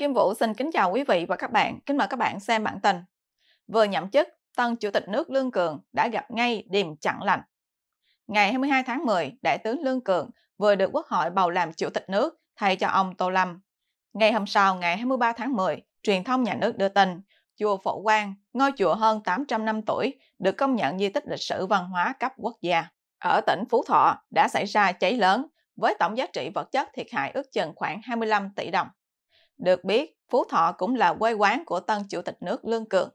Kim Vũ xin kính chào quý vị và các bạn. Kính mời các bạn xem bản tin. Vừa nhậm chức, tân Chủ tịch nước Lương Cường đã gặp ngay điềm chẳng lành. Ngày 22 tháng 10, Đại tướng Lương Cường vừa được Quốc hội bầu làm Chủ tịch nước thay cho ông Tô Lâm. Ngày hôm sau, ngày 23 tháng 10, truyền thông nhà nước đưa tin, chùa Phổ Quang, ngôi chùa hơn 800 năm tuổi, được công nhận di tích lịch sử văn hóa cấp quốc gia. Ở tỉnh Phú Thọ đã xảy ra cháy lớn, với tổng giá trị vật chất thiệt hại ước chừng khoảng 25 tỷ đồng. Được biết, Phú Thọ cũng là quê quán của tân chủ tịch nước Lương Cường.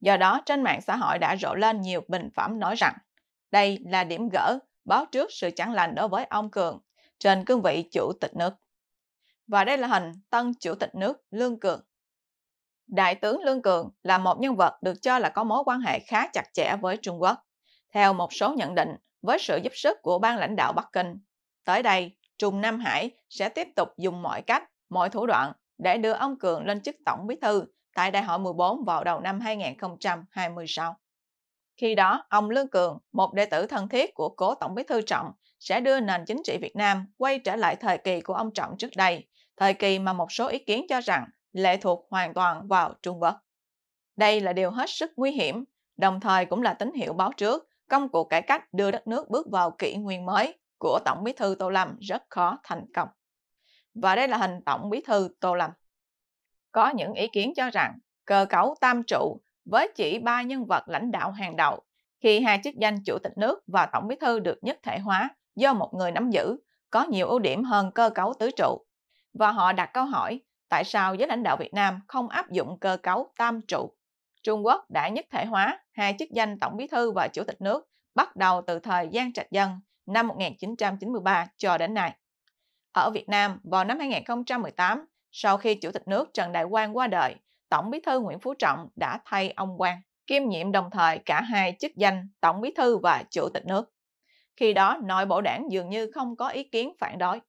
Do đó, trên mạng xã hội đã rộ lên nhiều bình phẩm nói rằng đây là điểm gỡ, báo trước sự chẳng lành đối với ông Cường trên cương vị chủ tịch nước. Và đây là hình tân chủ tịch nước Lương Cường. Đại tướng Lương Cường là một nhân vật được cho là có mối quan hệ khá chặt chẽ với Trung Quốc. Theo một số nhận định, với sự giúp sức của ban lãnh đạo Bắc Kinh, tới đây Trung Nam Hải sẽ tiếp tục dùng mọi cách, mọi thủ đoạn để đưa ông Cường lên chức tổng bí thư tại đại hội 14 vào đầu năm 2026. Khi đó, ông Lương Cường, một đệ tử thân thiết của cố tổng bí thư Trọng, sẽ đưa nền chính trị Việt Nam quay trở lại thời kỳ của ông Trọng trước đây, thời kỳ mà một số ý kiến cho rằng lệ thuộc hoàn toàn vào Trung Quốc. Đây là điều hết sức nguy hiểm, đồng thời cũng là tín hiệu báo trước công cuộc cải cách đưa đất nước bước vào kỷ nguyên mới của Tổng bí thư Tô Lâm rất khó thành công và đây là hình tổng bí thư Tô Lâm. Có những ý kiến cho rằng cơ cấu tam trụ với chỉ ba nhân vật lãnh đạo hàng đầu khi hai chức danh chủ tịch nước và tổng bí thư được nhất thể hóa do một người nắm giữ có nhiều ưu điểm hơn cơ cấu tứ trụ. Và họ đặt câu hỏi tại sao giới lãnh đạo Việt Nam không áp dụng cơ cấu tam trụ. Trung Quốc đã nhất thể hóa hai chức danh tổng bí thư và chủ tịch nước bắt đầu từ thời gian trạch dân năm 1993 cho đến nay. Ở Việt Nam, vào năm 2018, sau khi Chủ tịch nước Trần Đại Quang qua đời, Tổng bí thư Nguyễn Phú Trọng đã thay ông Quang, kiêm nhiệm đồng thời cả hai chức danh Tổng bí thư và Chủ tịch nước. Khi đó, nội bộ đảng dường như không có ý kiến phản đối.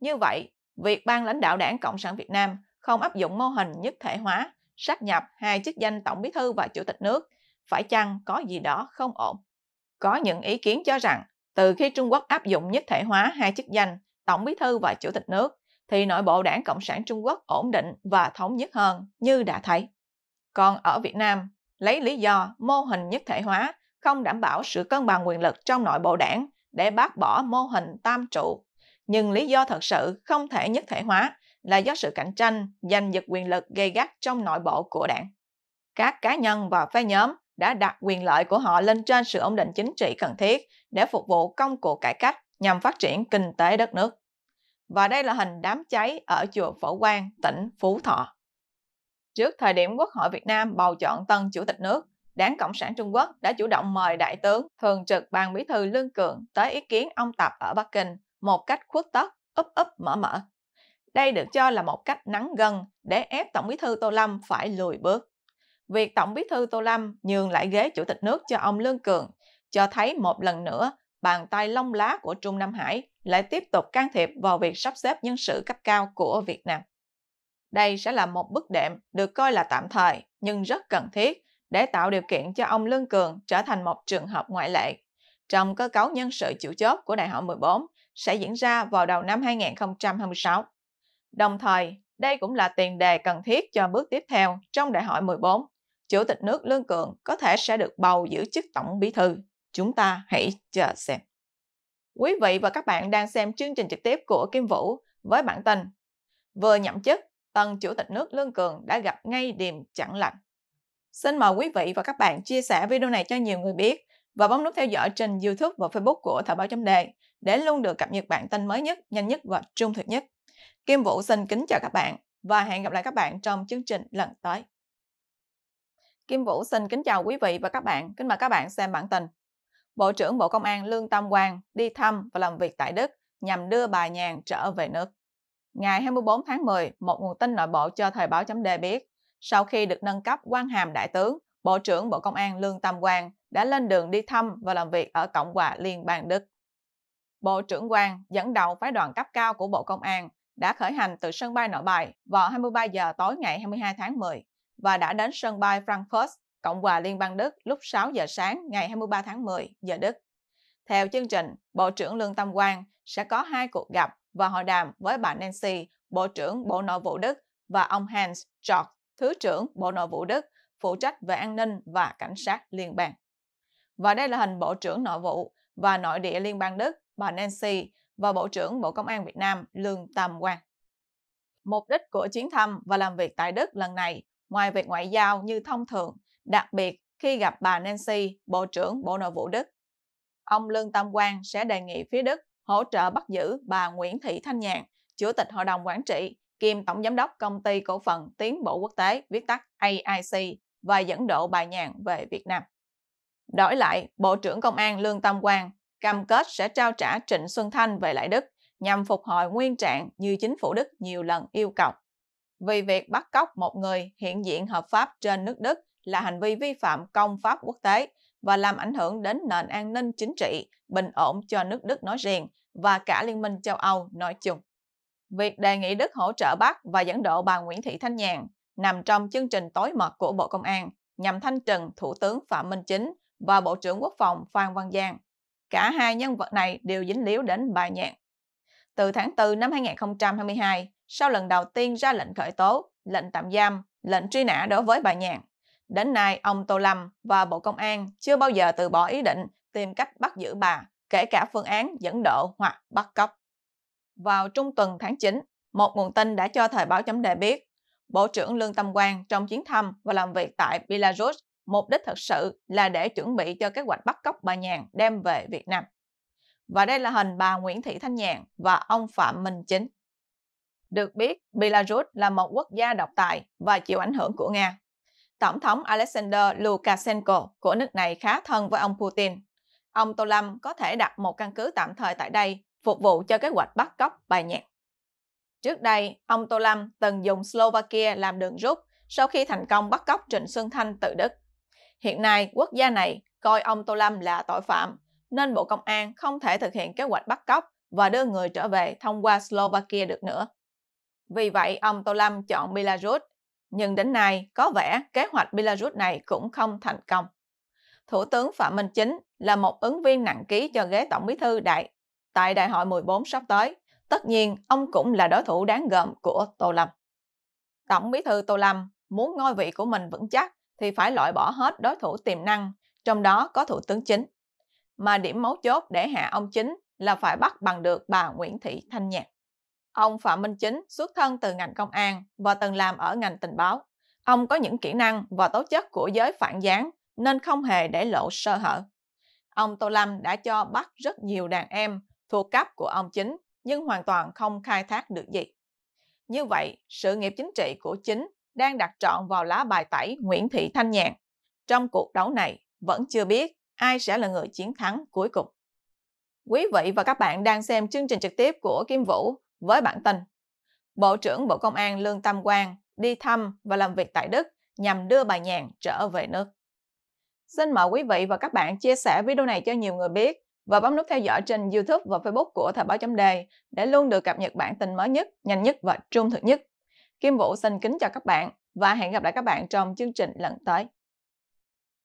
Như vậy, việc ban lãnh đạo đảng Cộng sản Việt Nam không áp dụng mô hình nhất thể hóa, sát nhập hai chức danh Tổng bí thư và Chủ tịch nước, phải chăng có gì đó không ổn? Có những ý kiến cho rằng, từ khi Trung Quốc áp dụng nhất thể hóa hai chức danh, Tổng Bí thư và Chủ tịch nước thì nội bộ Đảng Cộng sản Trung Quốc ổn định và thống nhất hơn như đã thấy. Còn ở Việt Nam, lấy lý do mô hình nhất thể hóa không đảm bảo sự cân bằng quyền lực trong nội bộ đảng để bác bỏ mô hình tam trụ. Nhưng lý do thật sự không thể nhất thể hóa là do sự cạnh tranh, giành giật quyền lực gây gắt trong nội bộ của đảng. Các cá nhân và phe nhóm đã đặt quyền lợi của họ lên trên sự ổn định chính trị cần thiết để phục vụ công cuộc cải cách nhằm phát triển kinh tế đất nước. Và đây là hình đám cháy ở chùa Phổ Quang, tỉnh Phú Thọ. Trước thời điểm Quốc hội Việt Nam bầu chọn tân chủ tịch nước, Đảng Cộng sản Trung Quốc đã chủ động mời Đại tướng Thường trực Ban Bí thư Lương Cường tới ý kiến ông Tập ở Bắc Kinh một cách khuất tất, úp úp mở mở. Đây được cho là một cách nắng gần để ép Tổng Bí thư Tô Lâm phải lùi bước. Việc Tổng Bí thư Tô Lâm nhường lại ghế Chủ tịch nước cho ông Lương Cường cho thấy một lần nữa bàn tay long lá của Trung Nam Hải lại tiếp tục can thiệp vào việc sắp xếp nhân sự cấp cao của Việt Nam. Đây sẽ là một bước đệm được coi là tạm thời nhưng rất cần thiết để tạo điều kiện cho ông Lương Cường trở thành một trường hợp ngoại lệ. Trong cơ cấu nhân sự chịu chốt của Đại hội 14 sẽ diễn ra vào đầu năm 2026. Đồng thời, đây cũng là tiền đề cần thiết cho bước tiếp theo trong Đại hội 14. Chủ tịch nước Lương Cường có thể sẽ được bầu giữ chức Tổng Bí thư. Chúng ta hãy chờ xem. Quý vị và các bạn đang xem chương trình trực tiếp của Kim Vũ với bản tin Vừa nhậm chức, tân chủ tịch nước Lương Cường đã gặp ngay điềm chẳng lành. Xin mời quý vị và các bạn chia sẻ video này cho nhiều người biết và bấm nút theo dõi trên YouTube và Facebook của Thời báo chấm đề để luôn được cập nhật bản tin mới nhất, nhanh nhất và trung thực nhất. Kim Vũ xin kính chào các bạn và hẹn gặp lại các bạn trong chương trình lần tới. Kim Vũ xin kính chào quý vị và các bạn. Kính mời các bạn xem bản tin Bộ trưởng Bộ Công an Lương Tam Quang đi thăm và làm việc tại Đức nhằm đưa bà Nhàn trở về nước. Ngày 24 tháng 10, một nguồn tin nội bộ cho Thời báo chấm biết, sau khi được nâng cấp quan hàm đại tướng, Bộ trưởng Bộ Công an Lương Tam Quang đã lên đường đi thăm và làm việc ở Cộng hòa Liên bang Đức. Bộ trưởng Quang dẫn đầu phái đoàn cấp cao của Bộ Công an đã khởi hành từ sân bay Nội Bài vào 23 giờ tối ngày 22 tháng 10 và đã đến sân bay Frankfurt Cộng hòa Liên bang Đức lúc 6 giờ sáng ngày 23 tháng 10 giờ Đức. Theo chương trình, Bộ trưởng Lương Tâm Quang sẽ có hai cuộc gặp và hội đàm với bà Nancy, Bộ trưởng Bộ Nội vụ Đức và ông Hans Georg, Thứ trưởng Bộ Nội vụ Đức, phụ trách về an ninh và cảnh sát liên bang. Và đây là hình Bộ trưởng Nội vụ và Nội địa Liên bang Đức, bà Nancy và Bộ trưởng Bộ Công an Việt Nam Lương Tâm Quang. Mục đích của chuyến thăm và làm việc tại Đức lần này, ngoài việc ngoại giao như thông thường, đặc biệt khi gặp bà Nancy, Bộ trưởng Bộ Nội vụ Đức. Ông Lương Tam Quang sẽ đề nghị phía Đức hỗ trợ bắt giữ bà Nguyễn Thị Thanh Nhàn, Chủ tịch Hội đồng Quản trị kiêm Tổng Giám đốc Công ty Cổ phần Tiến bộ Quốc tế, viết tắt AIC, và dẫn độ bà Nhàn về Việt Nam. Đổi lại, Bộ trưởng Công an Lương Tam Quang cam kết sẽ trao trả Trịnh Xuân Thanh về lại Đức nhằm phục hồi nguyên trạng như chính phủ Đức nhiều lần yêu cầu. Vì việc bắt cóc một người hiện diện hợp pháp trên nước Đức là hành vi vi phạm công pháp quốc tế và làm ảnh hưởng đến nền an ninh chính trị, bình ổn cho nước Đức nói riêng và cả Liên minh châu Âu nói chung. Việc đề nghị Đức hỗ trợ bắt và dẫn độ bà Nguyễn Thị Thanh Nhàn nằm trong chương trình tối mật của Bộ Công an nhằm thanh trừng Thủ tướng Phạm Minh Chính và Bộ trưởng Quốc phòng Phan Văn Giang. Cả hai nhân vật này đều dính líu đến bà Nhàn. Từ tháng 4 năm 2022, sau lần đầu tiên ra lệnh khởi tố, lệnh tạm giam, lệnh truy nã đối với bà Nhàn, Đến nay, ông Tô Lâm và Bộ Công an chưa bao giờ từ bỏ ý định tìm cách bắt giữ bà, kể cả phương án dẫn độ hoặc bắt cóc. Vào trung tuần tháng 9, một nguồn tin đã cho thời báo chấm đề biết, Bộ trưởng Lương Tâm Quang trong chuyến thăm và làm việc tại Belarus, mục đích thực sự là để chuẩn bị cho kế hoạch bắt cóc bà Nhàn đem về Việt Nam. Và đây là hình bà Nguyễn Thị Thanh Nhàn và ông Phạm Minh Chính. Được biết, Belarus là một quốc gia độc tài và chịu ảnh hưởng của Nga Tổng thống Alexander Lukashenko của nước này khá thân với ông Putin. Ông Tô Lâm có thể đặt một căn cứ tạm thời tại đây, phục vụ cho kế hoạch bắt cóc bài nhạc. Trước đây, ông Tô Lâm từng dùng Slovakia làm đường rút sau khi thành công bắt cóc Trịnh Xuân Thanh từ Đức. Hiện nay, quốc gia này coi ông Tô Lâm là tội phạm, nên Bộ Công an không thể thực hiện kế hoạch bắt cóc và đưa người trở về thông qua Slovakia được nữa. Vì vậy, ông Tô Lâm chọn Belarus nhưng đến nay có vẻ kế hoạch Belarus này cũng không thành công. Thủ tướng Phạm Minh Chính là một ứng viên nặng ký cho ghế tổng bí thư đại tại đại hội 14 sắp tới. Tất nhiên, ông cũng là đối thủ đáng gờm của Tô Lâm. Tổng bí thư Tô Lâm muốn ngôi vị của mình vững chắc thì phải loại bỏ hết đối thủ tiềm năng, trong đó có thủ tướng chính. Mà điểm mấu chốt để hạ ông chính là phải bắt bằng được bà Nguyễn Thị Thanh Nhạc. Ông Phạm Minh Chính xuất thân từ ngành công an và từng làm ở ngành tình báo. Ông có những kỹ năng và tố chất của giới phản gián nên không hề để lộ sơ hở. Ông Tô Lâm đã cho bắt rất nhiều đàn em thuộc cấp của ông Chính nhưng hoàn toàn không khai thác được gì. Như vậy, sự nghiệp chính trị của Chính đang đặt trọn vào lá bài tẩy Nguyễn Thị Thanh Nhàn. Trong cuộc đấu này, vẫn chưa biết ai sẽ là người chiến thắng cuối cùng. Quý vị và các bạn đang xem chương trình trực tiếp của Kim Vũ với bản tin. Bộ trưởng Bộ Công an Lương Tam Quang đi thăm và làm việc tại Đức nhằm đưa bà Nhàn trở về nước. Xin mời quý vị và các bạn chia sẻ video này cho nhiều người biết và bấm nút theo dõi trên YouTube và Facebook của Thời báo chấm đề để luôn được cập nhật bản tin mới nhất, nhanh nhất và trung thực nhất. Kim Vũ xin kính chào các bạn và hẹn gặp lại các bạn trong chương trình lần tới.